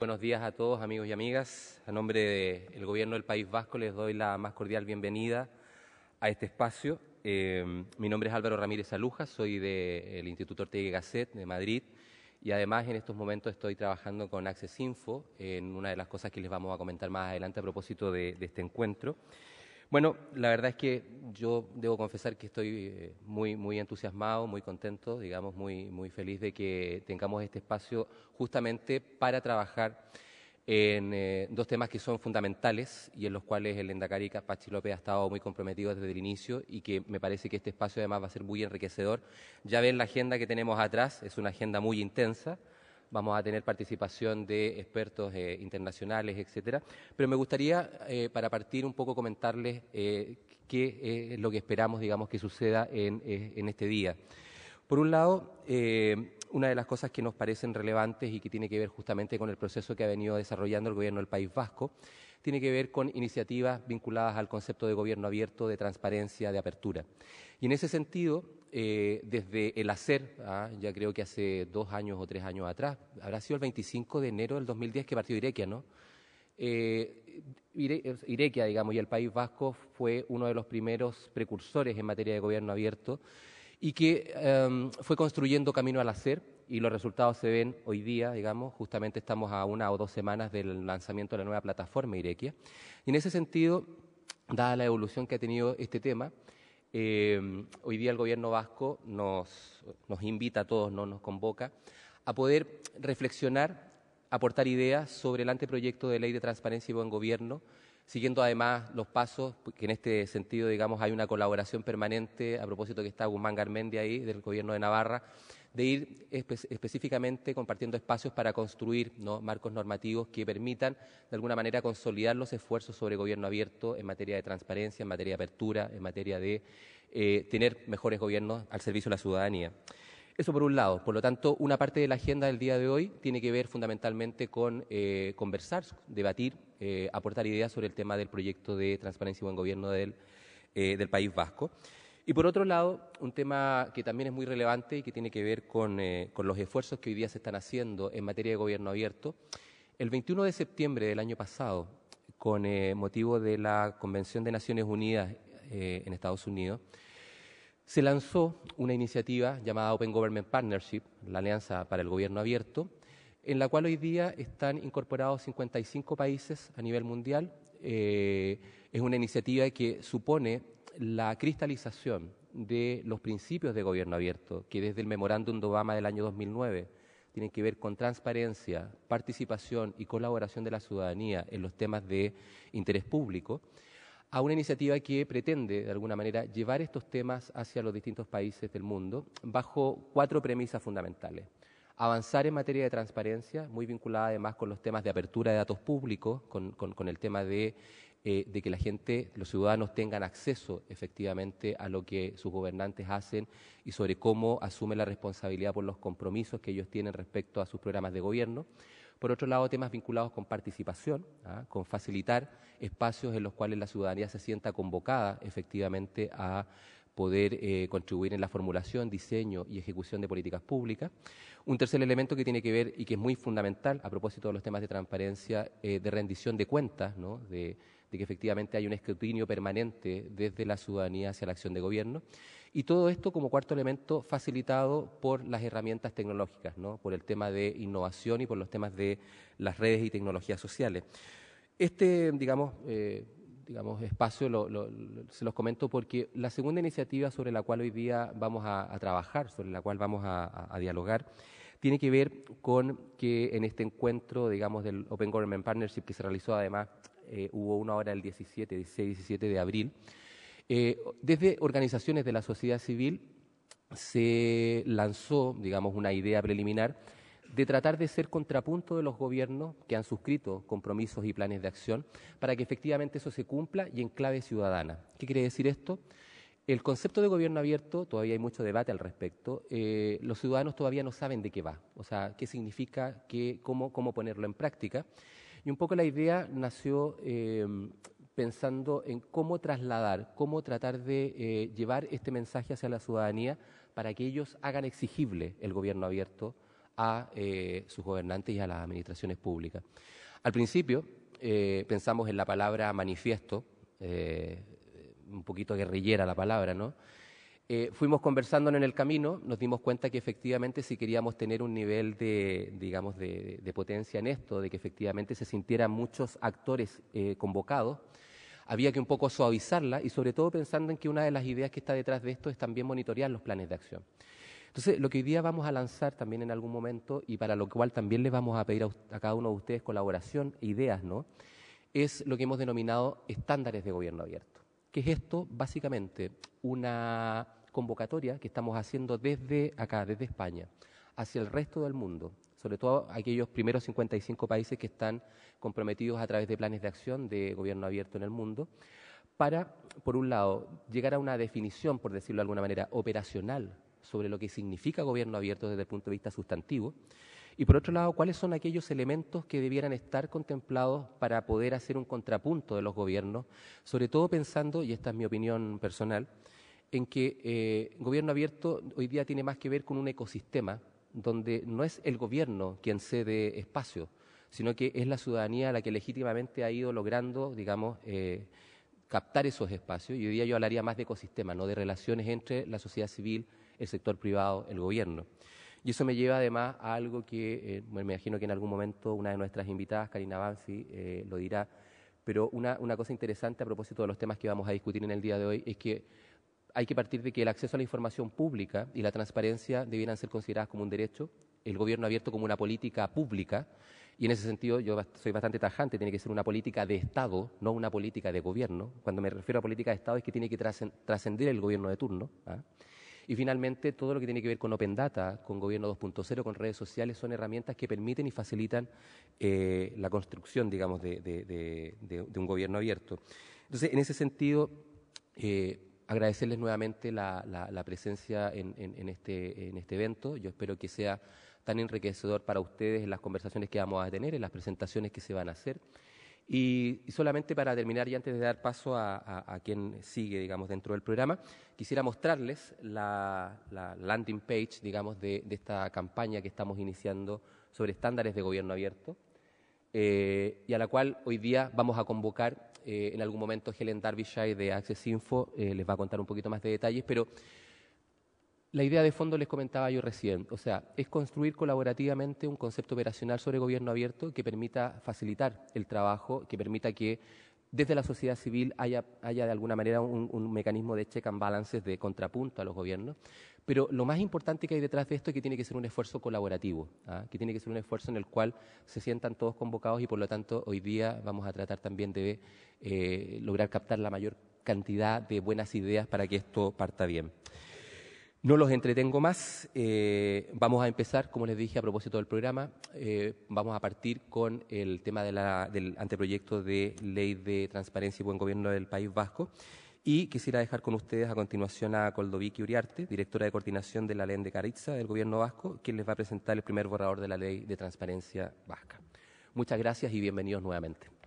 Buenos días a todos, amigos y amigas. A nombre del Gobierno del País Vasco les doy la más cordial bienvenida a este espacio. Eh, mi nombre es Álvaro Ramírez Aluja, soy del Instituto Ortega Gasset de Madrid y además en estos momentos estoy trabajando con Access Info en una de las cosas que les vamos a comentar más adelante a propósito de este encuentro. Bueno, la verdad es que yo debo confesar que estoy eh, muy, muy entusiasmado, muy contento, digamos, muy, muy feliz de que tengamos este espacio justamente para trabajar en eh, dos temas que son fundamentales y en los cuales el Endacari Pachi López ha estado muy comprometido desde el inicio y que me parece que este espacio además va a ser muy enriquecedor. Ya ven la agenda que tenemos atrás, es una agenda muy intensa, vamos a tener participación de expertos eh, internacionales, etcétera. Pero me gustaría, eh, para partir un poco, comentarles eh, qué es lo que esperamos, digamos, que suceda en este día. Por un lado, una de las cosas que nos parecen relevantes y que tiene que ver justamente con el proceso que ha venido desarrollando el gobierno del País Vasco tiene que ver con iniciativas vinculadas al concepto de gobierno abierto, de transparencia, de apertura. Y en ese sentido, eh, desde el hacer, ah, ya creo que hace dos años o tres años atrás, habrá sido el 25 de enero del 2010 que partió Irequia, ¿no? Eh, Irequia, digamos, y el País Vasco fue uno de los primeros precursores en materia de gobierno abierto y que em, fue construyendo camino al hacer y los resultados se ven hoy día, digamos, justamente estamos a una o dos semanas del lanzamiento de la nueva plataforma Irequia. Y en ese sentido, dada la evolución que ha tenido este tema, em, hoy día el gobierno vasco nos, nos invita a todos, ¿no? nos convoca a poder reflexionar, aportar ideas sobre el anteproyecto de ley de transparencia y buen gobierno siguiendo además los pasos, pues, que en este sentido, digamos, hay una colaboración permanente, a propósito que está Guzmán Garmendi ahí, del gobierno de Navarra, de ir específicamente compartiendo espacios para construir marcos normativos que permitan, de alguna manera, consolidar los esfuerzos sobre gobierno abierto en materia de transparencia, en materia de apertura, en materia de eh, tener mejores gobiernos al servicio de la ciudadanía. Eso por un lado. Por lo tanto, una parte de la agenda del día de hoy tiene que ver fundamentalmente con eh, conversar, debatir eh, aportar ideas sobre el tema del proyecto de transparencia y buen gobierno eh, del, País Vasco. Y por otro lado, un tema que también es muy relevante y que tiene que ver con, eh, con los esfuerzos que hoy día se están haciendo en materia de gobierno abierto. El 21 de septiembre del año pasado, con motivo de la Convención de Naciones Unidas en Estados Unidos, se lanzó una iniciativa llamada Open Government Partnership, la Alianza para el Gobierno Abierto, en la cual hoy día están incorporados 55 países a nivel mundial. Eh, es una iniciativa que supone la cristalización de los principios de gobierno abierto, que desde el memorándum de Obama del año 2009 tienen que ver con transparencia, participación y colaboración de la ciudadanía en los temas de interés público, a una iniciativa que pretende, de alguna manera, llevar estos temas hacia los distintos países del mundo bajo cuatro premisas fundamentales avanzar en materia de transparencia, muy vinculada además con los temas de apertura de datos públicos, con, el tema eh, de, que la gente, los ciudadanos tengan acceso efectivamente a lo que sus gobernantes hacen y sobre cómo asumen la responsabilidad por los compromisos que ellos tienen respecto a sus programas de gobierno. Por otro lado, temas vinculados con participación, ¿ah? con facilitar espacios en los cuales la ciudadanía se sienta convocada efectivamente a poder eh, contribuir en la formulación, diseño y ejecución de políticas públicas. Un tercer elemento que tiene que ver y que es muy fundamental a propósito de los temas de transparencia, eh, de rendición de cuentas, de, que efectivamente hay un escrutinio permanente desde la ciudadanía hacia la acción de gobierno. Y todo esto como cuarto elemento facilitado por las herramientas tecnológicas, por el tema de innovación y por los temas de las redes y tecnologías sociales. Este, digamos, eh, digamos, espacio se los comento porque la segunda iniciativa sobre la cual hoy día vamos a, trabajar, sobre la cual vamos a, dialogar, tiene que ver con que en este encuentro, digamos, del Open Government Partnership que se realizó además, eh, hubo una hora el 17, 16, 17 de abril, eh, desde organizaciones de la sociedad civil se lanzó, digamos, una idea preliminar de tratar de ser contrapunto de los gobiernos que han suscrito compromisos y planes de acción para que efectivamente eso se cumpla y en clave ciudadana. ¿Qué quiere decir esto? El concepto de gobierno abierto, todavía hay mucho debate al respecto, eh, los ciudadanos todavía no saben de qué va, o sea, qué significa, qué, cómo, ponerlo en práctica. Y un poco la idea nació em, pensando en cómo trasladar, cómo tratar de eh, llevar este mensaje hacia la ciudadanía para que ellos hagan exigible el gobierno abierto a eh, sus gobernantes y a las administraciones públicas. Al principio eh, pensamos en la palabra manifiesto, eh, un poquito guerrillera la palabra, ¿no? fuimos conversando en el camino, nos dimos cuenta que efectivamente si queríamos tener un nivel de, digamos, de, potencia en esto, de que efectivamente se sintieran muchos actores convocados, había que un poco suavizarla y sobre todo pensando en que una de las ideas que está detrás de esto es también monitorear los planes de acción. Entonces, lo que hoy día vamos a lanzar también en algún momento, y para lo cual también le vamos a pedir a, cada uno de ustedes colaboración e ideas, ¿no? Es lo que hemos denominado estándares de gobierno abierto. ¿Qué es esto? Básicamente, una convocatoria que estamos haciendo desde acá, desde España, hacia el resto del mundo, sobre todo aquellos primeros 55 países que están comprometidos a través de planes de acción de gobierno abierto en el mundo, para, por un lado, llegar a una definición, por decirlo de alguna manera, operacional sobre lo que significa gobierno abierto desde el punto de vista sustantivo. Y por otro lado, cuáles son aquellos elementos que debieran estar contemplados para poder hacer un contrapunto de los gobiernos, sobre todo pensando, y esta es mi opinión personal, en que eh, gobierno abierto hoy día tiene más que ver con un ecosistema donde no es el gobierno quien cede espacio, sino que es la ciudadanía la que legítimamente ha ido logrando, digamos, eh, captar esos espacios. Y hoy día yo hablaría más de ecosistema, no de relaciones entre la sociedad civil, el sector privado, el gobierno. Y eso me lleva además a algo que eh, me imagino que en algún momento una de nuestras invitadas, Karina Banfi, eh, lo dirá, pero una, cosa interesante a propósito de los temas que vamos a discutir en el día de hoy es que hay que partir de que el acceso a la información pública y la transparencia debieran ser consideradas como un derecho, el gobierno abierto como una política pública, y en ese sentido yo soy bastante tajante, tiene que ser una política de Estado, no una política de gobierno. Cuando me refiero a política de Estado es que tiene que trascender el gobierno de turno. ¿ah? Y finalmente, todo lo que tiene que ver con Open Data, con Gobierno 2.0, con redes sociales, son herramientas que permiten y facilitan eh, la construcción, digamos, de, un gobierno abierto. Entonces, en ese sentido, eh, agradecerles nuevamente la, presencia en, este, en este evento. Yo espero que sea tan enriquecedor para ustedes en las conversaciones que vamos a tener, en las presentaciones que se van a hacer. Y, solamente para terminar y antes de dar paso a, quien sigue, digamos, dentro del programa, quisiera mostrarles la, landing page, digamos, de, esta campaña que estamos iniciando sobre estándares de gobierno abierto eh, y a la cual hoy día vamos a convocar eh, en algún momento Helen Darbyshire de Access Info, eh, les va a contar un poquito más de detalles, pero la idea de fondo les comentaba yo recién, o sea, es construir colaborativamente un concepto operacional sobre gobierno abierto que permita facilitar el trabajo, que permita que desde la sociedad civil haya, de alguna manera un, mecanismo de check and balances de contrapunto a los gobiernos. Pero lo más importante que hay detrás de esto es que tiene que ser un esfuerzo colaborativo, ¿ah? que tiene que ser un esfuerzo en el cual se sientan todos convocados y por lo tanto hoy día vamos a tratar también de eh, lograr captar la mayor cantidad de buenas ideas para que esto parta bien. No los entretengo más. Eh, vamos a empezar, como les dije a propósito del programa, eh, vamos a partir con el tema del anteproyecto de ley de transparencia y buen gobierno del País Vasco. Y quisiera dejar con ustedes a continuación a Coldoviki Uriarte, directora de coordinación de la ley de Caritza del gobierno vasco, quien les va a presentar el primer borrador de la ley de transparencia vasca. Muchas gracias y bienvenidos nuevamente.